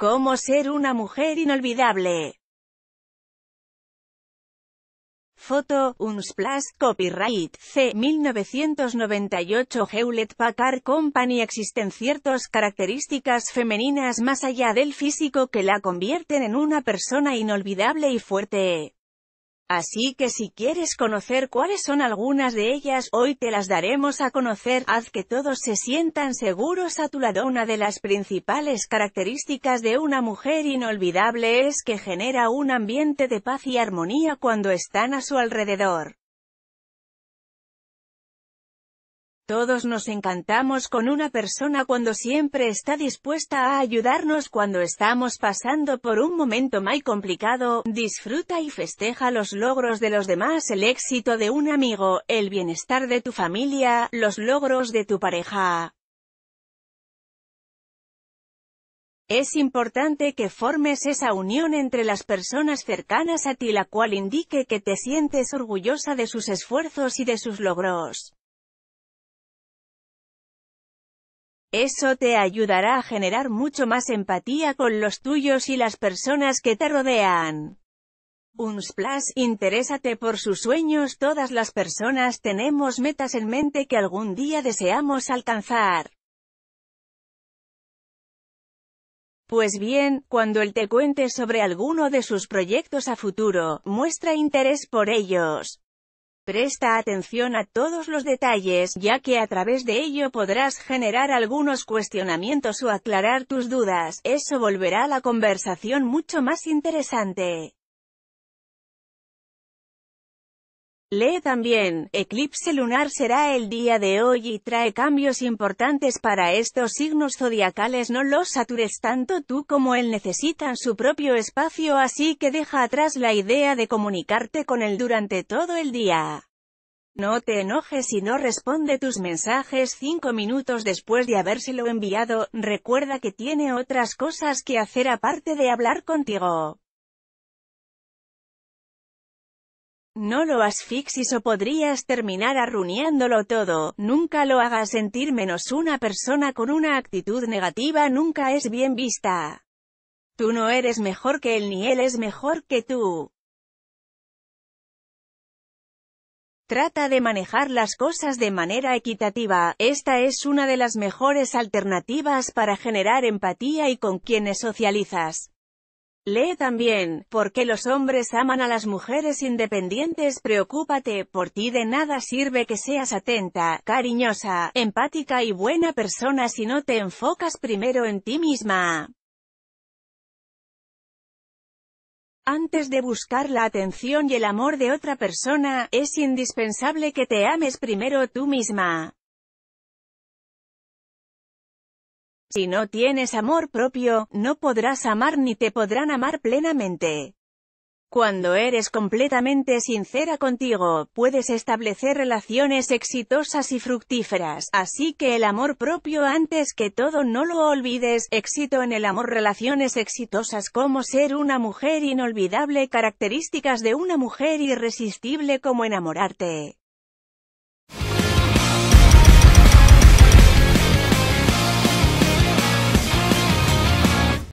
Cómo ser una mujer inolvidable. Foto, Unsplash, Copyright, C. 1998 Hewlett Packard Company Existen ciertas características femeninas más allá del físico que la convierten en una persona inolvidable y fuerte. Así que si quieres conocer cuáles son algunas de ellas, hoy te las daremos a conocer, haz que todos se sientan seguros a tu lado. Una de las principales características de una mujer inolvidable es que genera un ambiente de paz y armonía cuando están a su alrededor. Todos nos encantamos con una persona cuando siempre está dispuesta a ayudarnos cuando estamos pasando por un momento mal complicado, disfruta y festeja los logros de los demás, el éxito de un amigo, el bienestar de tu familia, los logros de tu pareja. Es importante que formes esa unión entre las personas cercanas a ti la cual indique que te sientes orgullosa de sus esfuerzos y de sus logros. Eso te ayudará a generar mucho más empatía con los tuyos y las personas que te rodean. Unsplash, interésate por sus sueños. Todas las personas tenemos metas en mente que algún día deseamos alcanzar. Pues bien, cuando él te cuente sobre alguno de sus proyectos a futuro, muestra interés por ellos. Presta atención a todos los detalles, ya que a través de ello podrás generar algunos cuestionamientos o aclarar tus dudas, eso volverá a la conversación mucho más interesante. Lee también, eclipse lunar será el día de hoy y trae cambios importantes para estos signos zodiacales no los satures tanto tú como él necesitan su propio espacio así que deja atrás la idea de comunicarte con él durante todo el día. No te enojes si no responde tus mensajes cinco minutos después de habérselo enviado, recuerda que tiene otras cosas que hacer aparte de hablar contigo. No lo asfixies o podrías terminar arruinándolo todo, nunca lo hagas sentir menos una persona con una actitud negativa nunca es bien vista. Tú no eres mejor que él ni él es mejor que tú. Trata de manejar las cosas de manera equitativa, esta es una de las mejores alternativas para generar empatía y con quienes socializas. Lee también, ¿por qué los hombres aman a las mujeres independientes? Preocúpate, por ti de nada sirve que seas atenta, cariñosa, empática y buena persona si no te enfocas primero en ti misma. Antes de buscar la atención y el amor de otra persona, es indispensable que te ames primero tú misma. Si no tienes amor propio, no podrás amar ni te podrán amar plenamente. Cuando eres completamente sincera contigo, puedes establecer relaciones exitosas y fructíferas, así que el amor propio antes que todo no lo olvides, éxito en el amor relaciones exitosas como ser una mujer inolvidable características de una mujer irresistible como enamorarte.